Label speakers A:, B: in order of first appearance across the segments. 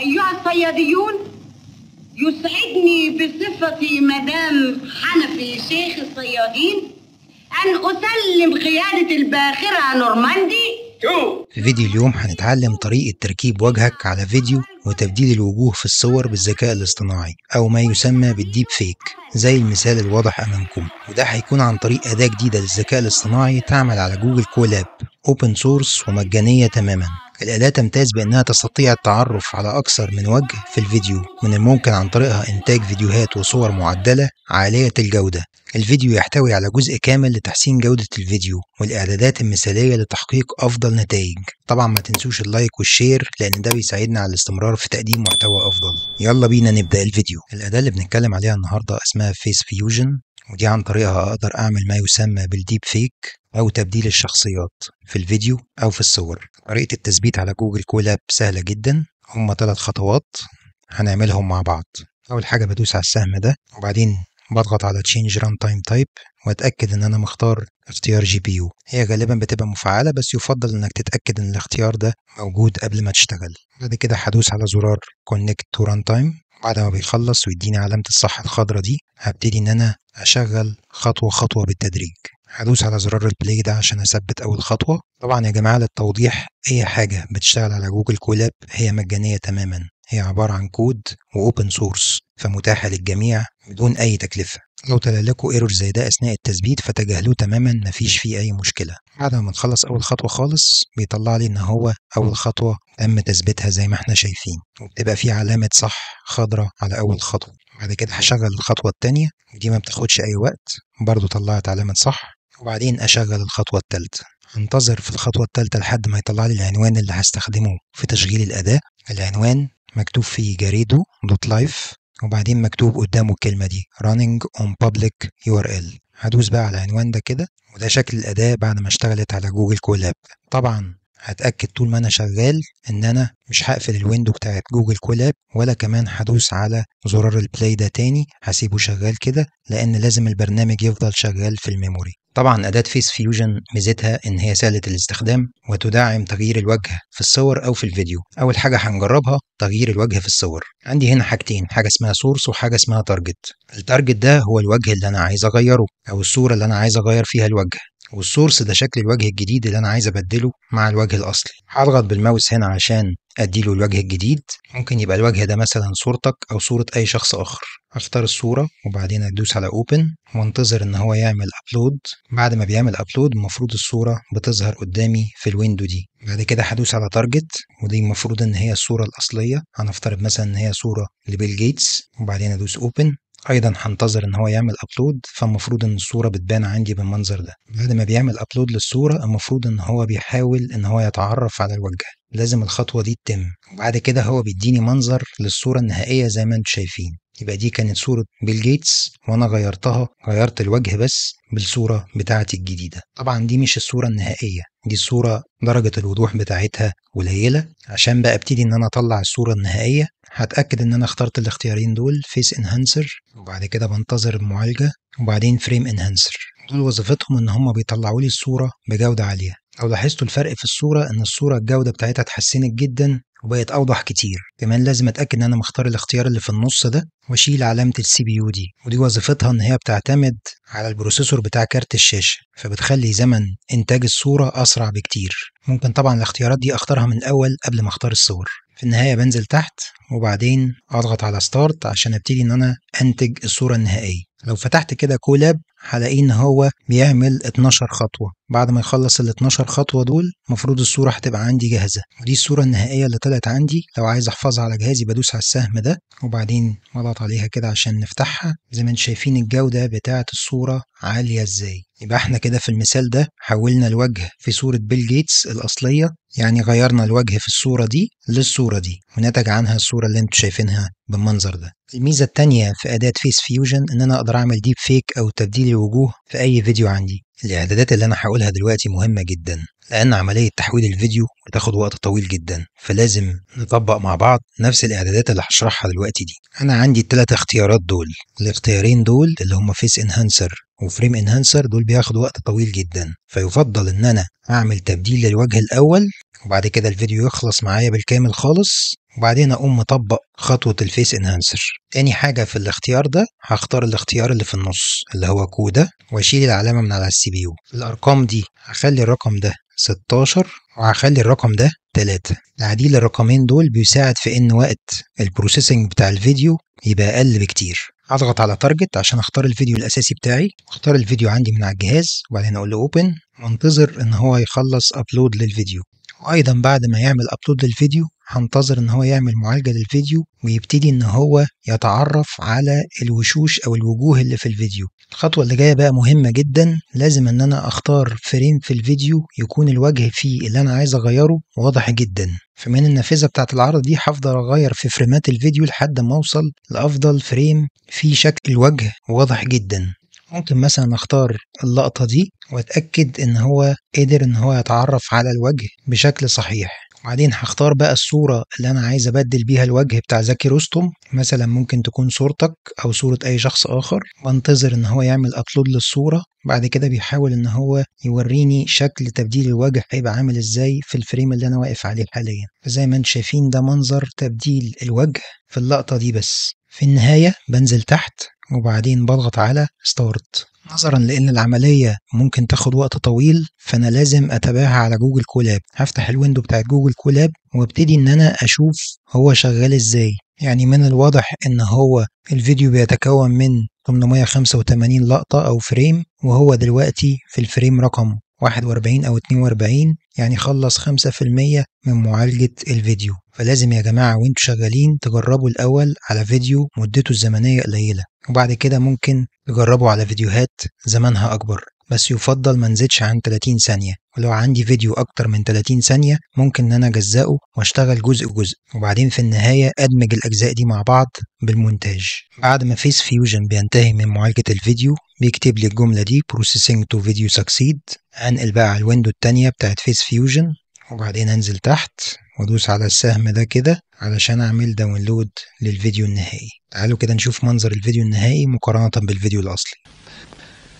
A: أيها الصياديون يسعدني بصفتي مدام حنفي شيخ الصيادين أن أسلم قيادة الباخرة نورماندي في فيديو اليوم هنتعلم طريقة تركيب وجهك على فيديو وتبديل الوجوه في الصور بالذكاء الاصطناعي أو ما يسمى بالديب فيك زي المثال الواضح أمامكم وده هيكون عن طريق أداة جديدة للذكاء الاصطناعي تعمل على جوجل كولاب أوبن سورس ومجانية تماماً الأداة تمتاز بأنها تستطيع التعرف على أكثر من وجه في الفيديو من الممكن عن طريقها إنتاج فيديوهات وصور معدلة عالية الجودة الفيديو يحتوي على جزء كامل لتحسين جودة الفيديو والإعدادات المثالية لتحقيق أفضل نتائج طبعا ما تنسوش اللايك والشير لأن ده بيساعدنا على الاستمرار في تقديم محتوى أفضل يلا بينا نبدأ الفيديو الأداة اللي بنتكلم عليها النهاردة اسمها فيس فيوجن ودي عن طريقها أقدر أعمل ما يسمى بالديب فيك أو تبديل الشخصيات في الفيديو أو في الصور طريقة التثبيت على جوجل كولاب سهلة جدا هما ثلاث خطوات هنعملهم مع بعض أول حاجة بدوس على السهم ده وبعدين بضغط على Change تايم Type وأتأكد إن أنا مختار اختيار جي بي يو هي غالبا بتبقى مفعلة بس يفضل إنك تتأكد إن الاختيار ده موجود قبل ما تشتغل بعد كده هدوس على زرار Connect to تايم بعد ما بيخلص ويديني علامة الصح الخضراء دي هبتدي إن أنا أشغل خطوة خطوة بالتدريج هدوس على زرار البلاي ده عشان أثبت أول خطوة طبعا يا جماعة للتوضيح أي حاجة بتشتغل على جوجل كولاب هي مجانية تماما هي عبارة عن كود وأوبن سورس فمتاحة للجميع بدون أي تكلفة لو طلع لكم ايرور زي ده اثناء التثبيت فتجاهلوه تماما مفيش فيه اي مشكله بعد ما تخلص اول خطوه خالص بيطلع لي ان هو اول خطوه تم تثبيتها زي ما احنا شايفين وبتبقى في علامه صح خضراء على اول خطوه بعد كده هشغل الخطوه الثانيه دي ما بتاخدش اي وقت برضو طلعت علامه صح وبعدين اشغل الخطوه الثالثه انتظر في الخطوه الثالثه لحد ما يطلع لي العنوان اللي هستخدمه في تشغيل الاداه العنوان مكتوب فيه جاريدو دوت لايف وبعدين مكتوب قدامه الكلمة دي running on public URL هدوس بقى على العنوان ده كده وده شكل الأداة بعد ما اشتغلت على جوجل كولاب طبعا هتأكد طول ما أنا شغال إن أنا مش هقفل الويندو بتاعت جوجل كولاب ولا كمان هدوس على زرار البلاي ده تاني هسيبه شغال كده لأن لازم البرنامج يفضل شغال في الميموري طبعا أداة فيس فيوجن ميزتها إن هي سهلة الاستخدام وتدعم تغيير الوجه في الصور أو في الفيديو أول حاجة هنجربها تغيير الوجه في الصور عندي هنا حاجتين حاجة اسمها سورس وحاجة اسمها تارجت التارجت ده هو الوجه اللي أنا عايز أغيره أو الصورة اللي أنا عايز أغير فيها الوجه والسورس ده شكل الوجه الجديد اللي أنا عايز أبدله مع الوجه الأصلي هضغط بالماوس هنا عشان اديله الوجه الجديد ممكن يبقى الوجه ده مثلا صورتك او صورة اي شخص اخر اختار الصورة وبعدين ادوس على اوبن وانتظر ان هو يعمل ابلود بعد ما بيعمل ابلود المفروض الصورة بتظهر قدامي في الويندو دي بعد كده هدوس على تارجت ودي المفروض ان هي الصورة الاصلية هنفترض مثلا ان هي صورة لبيل جيتس وبعدين ادوس اوبن ايضا هنتظر ان هو يعمل ابلود فالمفروض ان الصوره بتبان عندي بالمنظر ده بعد ما بيعمل ابلود للصوره المفروض ان هو بيحاول ان هو يتعرف على الوجه لازم الخطوة دي تتم وبعد كده هو بيديني منظر للصورة النهائية زي ما انتم شايفين يبقى دي كانت صورة بيل جيتس وأنا غيرتها غيرت الوجه بس بالصورة بتاعتي الجديدة طبعا دي مش الصورة النهائية دي الصورة درجة الوضوح بتاعتها قليلة عشان بقى ابتدي ان انا اطلع الصورة النهائية هتأكد ان انا اخترت الاختيارين دول فيس انهانسر وبعد كده بنتظر المعالجة وبعدين فريم انهانسر دول وظيفتهم ان هم بيطلعوا لي الصورة بجودة عالية لو لاحظتوا الفرق في الصورة إن الصورة الجودة بتاعتها اتحسنت جدا وبقت أوضح كتير كمان لازم أتأكد إن أنا مختار الاختيار اللي في النص ده وأشيل علامة السي بي يو دي ودي وظيفتها إن هي بتعتمد على البروسيسور بتاع كارت الشاشة فبتخلي زمن إنتاج الصورة أسرع بكتير ممكن طبعا الاختيارات دي أختارها من الأول قبل ما أختار الصور في النهاية بنزل تحت وبعدين أضغط على ستارت عشان أبتدي إن أنا أنتج الصورة النهائية لو فتحت كده كولاب هلاقيه ان هو بيعمل 12 خطوه بعد ما يخلص ال 12 خطوه دول المفروض الصوره هتبقى عندي جاهزه ودي الصوره النهائيه اللي طلعت عندي لو عايز احفظها على جهازي بدوس على السهم ده وبعدين بضغط عليها كده عشان نفتحها زي ما انتم شايفين الجوده بتاعه الصوره عاليه ازاي يبقى احنا كده في المثال ده حولنا الوجه في صوره بيل جيتس الاصليه يعني غيرنا الوجه في الصوره دي للصوره دي ونتج عنها الصوره اللي انتم شايفينها بالمنظر ده الميزه الثانيه في اداه فيس فيوجن ان انا اقدر اعمل ديب فيك او تبديل وجوه في أي فيديو عندي الإعدادات اللي أنا هقولها دلوقتي مهمة جدا لأن عملية تحويل الفيديو بتاخد وقت طويل جدا فلازم نطبق مع بعض نفس الإعدادات اللي هشرحها دلوقتي دي أنا عندي التلات اختيارات دول الاختيارين دول اللي هما فيس انهانسر وفريم انهانسر دول بياخدوا وقت طويل جدا فيفضل ان انا اعمل تبديل للوجه الاول وبعد كده الفيديو يخلص معايا بالكامل خالص وبعدين اقوم مطبق خطوه الفيس انهانسر تاني حاجه في الاختيار ده هختار الاختيار اللي في النص اللي هو كودا واشيل العلامه من على السي بي يو الارقام دي هخلي الرقم ده 16 وهخلي الرقم ده 3 تعديل الرقمين دول بيساعد في ان وقت البروسيسنج بتاع الفيديو يبقى اقل بكتير اضغط على تارجت عشان اختار الفيديو الاساسي بتاعي اختار الفيديو عندي من على الجهاز وبعدين اقول له اوبن وانتظر ان هو يخلص ابلود للفيديو وايضا بعد ما يعمل ابلود للفيديو هنتظر ان هو يعمل معالجه للفيديو ويبتدي ان هو يتعرف على الوشوش او الوجوه اللي في الفيديو الخطوه اللي جايه بقى مهمه جدا لازم ان انا اختار فريم في الفيديو يكون الوجه فيه اللي انا عايز اغيره واضح جدا فمن النافذه بتاعه العرض دي هفضل اغير في فريمات الفيديو لحد ما اوصل لافضل فريم فيه شكل الوجه واضح جدا ممكن مثلا اختار اللقطة دي واتأكد ان هو قدر ان هو يتعرف على الوجه بشكل صحيح وبعدين هختار بقى الصورة اللي أنا عايز أبدل بيها الوجه بتاع زكي رستم مثلا ممكن تكون صورتك أو صورة أي شخص آخر وانتظر إن هو يعمل أبلود للصورة بعد كده بيحاول إن هو يوريني شكل تبديل الوجه هيبقى عامل إزاي في الفريم اللي أنا واقف عليه حاليا فزي ما انتم شايفين ده منظر تبديل الوجه في اللقطة دي بس في النهاية بنزل تحت وبعدين بضغط على ستارت نظرا لان العمليه ممكن تاخد وقت طويل فانا لازم اتابعها على جوجل كولاب هفتح الويندو بتاع جوجل كولاب وابتدي ان انا اشوف هو شغال ازاي يعني من الواضح ان هو الفيديو بيتكون من 885 لقطه او فريم وهو دلوقتي في الفريم رقم 41 او 42 يعني خلص 5% من معالجة الفيديو فلازم يا جماعة وانتوا شغالين تجربوا الأول على فيديو مدته الزمنية قليلة وبعد كده ممكن تجربوا على فيديوهات زمنها أكبر بس يفضل ما نزيدش عن 30 ثانية ولو عندي فيديو أكتر من 30 ثانية ممكن إن أنا أجزأه وأشتغل جزء جزء وبعدين في النهاية أدمج الأجزاء دي مع بعض بالمونتاج بعد ما فيس فيوجن بينتهي من معالجة الفيديو بيكتب لي الجملة دي Processing to Video Succeed هنقل بقى على الويندو التانية بتاعت فيس فيوجن وبعدين انزل تحت وادوس على السهم ده كده علشان اعمل داونلود للفيديو النهائي تعالوا كده نشوف منظر الفيديو النهائي مقارنة بالفيديو الاصلي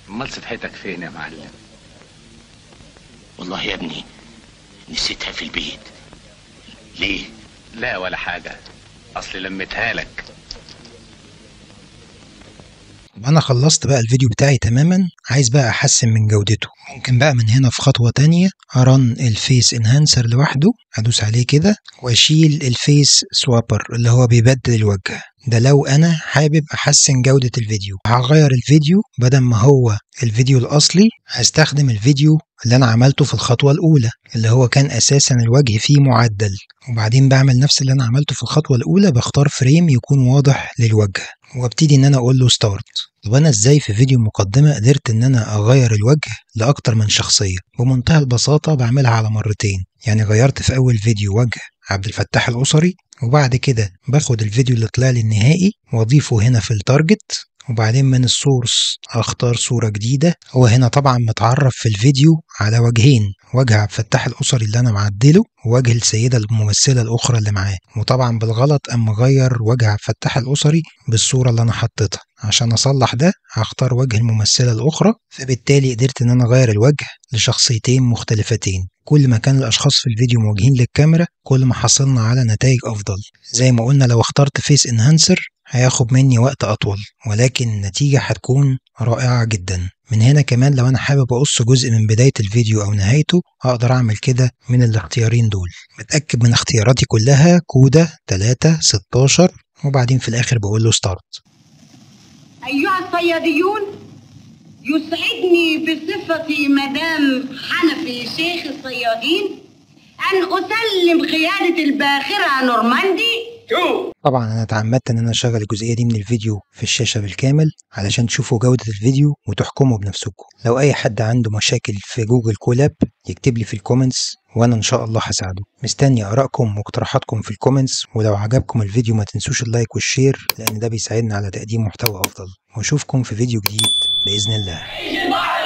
A: امال صفحتك فين يا معلم والله يا ابني نسيتها في البيت ليه لا ولا حاجة اصل لمتها لك انا خلصت بقى الفيديو بتاعي تماما عايز بقى احسن من جودته ممكن بقى من هنا في خطوه تانية ارن الفيس انهانسر لوحده ادوس عليه كده واشيل الفيس سوابر اللي هو بيبدل الوجه ده لو انا حابب احسن جودة الفيديو هغير الفيديو بدل ما هو الفيديو الاصلي هستخدم الفيديو اللي انا عملته في الخطوة الاولى اللي هو كان اساسا الوجه فيه معدل وبعدين بعمل نفس اللي انا عملته في الخطوة الاولى بختار فريم يكون واضح للوجه وابتدي ان انا اقول له ستارت طب انا ازاي في فيديو مقدمة قدرت ان انا اغير الوجه لاكتر من شخصية بمنتهى البساطة بعملها على مرتين يعني غيرت في اول فيديو وجه عبد الفتاح الأسري وبعد كده باخد الفيديو اللي طلع لي النهائي واضيفه هنا في التارجت وبعدين من السورس اختار صورة جديدة هو هنا طبعا متعرف في الفيديو على وجهين وجه عبد الفتاح الأسري اللي أنا معدله ووجه السيدة الممثلة الأخرى اللي معاه وطبعا بالغلط أما غير وجه عبد الفتاح الأسري بالصورة اللي أنا حطيتها عشان أصلح ده هختار وجه الممثلة الأخرى فبالتالي قدرت إن أنا أغير الوجه لشخصيتين مختلفتين كل ما كان الأشخاص في الفيديو موجهين للكاميرا كل ما حصلنا على نتائج أفضل زي ما قلنا لو اخترت فيس انهانسر هياخد مني وقت أطول ولكن النتيجة هتكون رائعة جدا من هنا كمان لو أنا حابب أقص جزء من بداية الفيديو أو نهايته أقدر أعمل كده من الاختيارين دول بتأكد من اختياراتي كلها كودة 3 16 وبعدين في الآخر بقول له ستارت أيها الصياديون يسعدني بصفتي مدام حنفي شيخ الصيادين أن أسلم قيادة الباخرة نورماندي طبعا انا اتعمدت ان انا اشغل الجزئيه دي من الفيديو في الشاشه بالكامل علشان تشوفوا جوده الفيديو وتحكموا بنفسكم لو اي حد عنده مشاكل في جوجل كولاب يكتب لي في الكومنتس وانا ان شاء الله هساعده مستني ارائكم واقتراحاتكم في الكومنتس ولو عجبكم الفيديو ما تنسوش اللايك والشير لان ده بيساعدنا على تقديم محتوى افضل واشوفكم في فيديو جديد باذن الله